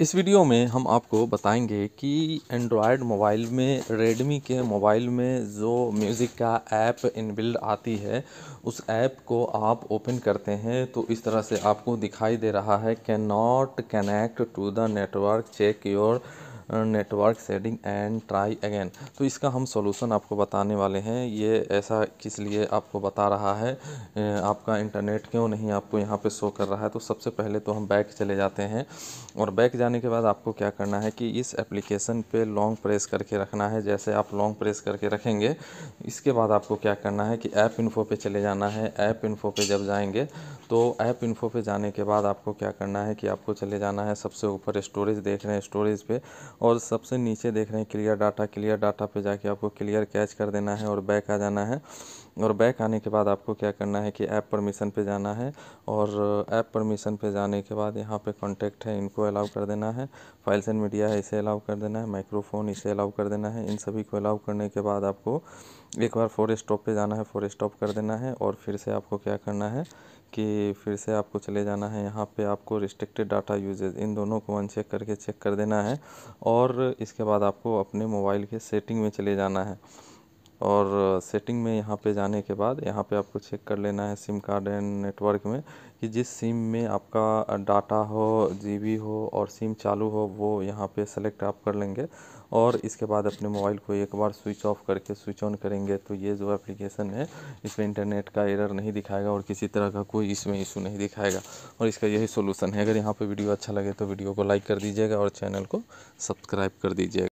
इस वीडियो में हम आपको बताएंगे कि एंड्रॉयड मोबाइल में रेडमी के मोबाइल में जो म्यूज़िक का ऐप इनबिल्ड आती है उस ऐप को आप ओपन करते हैं तो इस तरह से आपको दिखाई दे रहा है cannot connect to the network check your network setting and try again तो इसका हम सॉल्यूशन आपको बताने वाले हैं ये ऐसा किस लिए आपको बता रहा है आपका इंटरनेट क्यों नहीं आपको यहाँ पे शो कर रहा है तो सबसे पहले तो हम बैक चले जाते हैं और बैक जाने के बाद आपको क्या करना है कि इस एप्लीकेशन पे लॉन्ग प्रेस करके रखना है जैसे आप लॉन्ग प्रेस करके रखेंगे इसके बाद आपको क्या करना है कि ऐप इन्फो पे चले जाना है ऐप इन्फो पे जब जाएंगे तो ऐप इन्फो पे जाने के बाद आपको क्या करना है कि आपको चले जाना है सबसे ऊपर स्टोरेज देख रहे हैं स्टोरेज पे और सबसे नीचे देख रहे हैं क्लियर डाटा क्लियर डाटा पे जाके आपको क्लियर कैच कर देना है और बैक आ जाना है और बैक आने के बाद आपको क्या करना है कि ऐप परमिशन पे जाना है और ऐप परमिशन पे जाने के बाद यहाँ पे कॉन्टैक्ट है इनको अलाउ कर देना है फाइल्स एंड मीडिया है इसे अलाउ कर देना है माइक्रोफोन इसे अलाउ कर देना है इन सभी को अलाउ करने के बाद आपको एक बार फोर स्टॉप पे जाना है फोर स्टॉप कर देना है और फिर से आपको क्या करना है कि फिर से आपको चले जाना है यहाँ पे आपको रिस्ट्रिक्टेड डाटा यूजेज इन दोनों को अनचेक करके चेक कर देना है और इसके बाद आपको अपने मोबाइल के सेटिंग में चले जाना है और सेटिंग में यहाँ पे जाने के बाद यहाँ पे आपको चेक कर लेना है सिम कार्ड एंड नेटवर्क में कि जिस सिम में आपका डाटा हो जीबी हो और सिम चालू हो वो यहाँ पे सेलेक्ट आप कर लेंगे और इसके बाद अपने मोबाइल को एक बार स्विच ऑफ करके स्विच ऑन करेंगे तो ये जो एप्लीकेशन है इसमें इंटरनेट का एरर नहीं दिखाएगा और किसी तरह का कोई इसमें इशू नहीं दिखाएगा और इसका यही सोलूसन है अगर यहाँ पर वीडियो अच्छा लगे तो वीडियो को लाइक कर दीजिएगा और चैनल को सब्सक्राइब कर दीजिएगा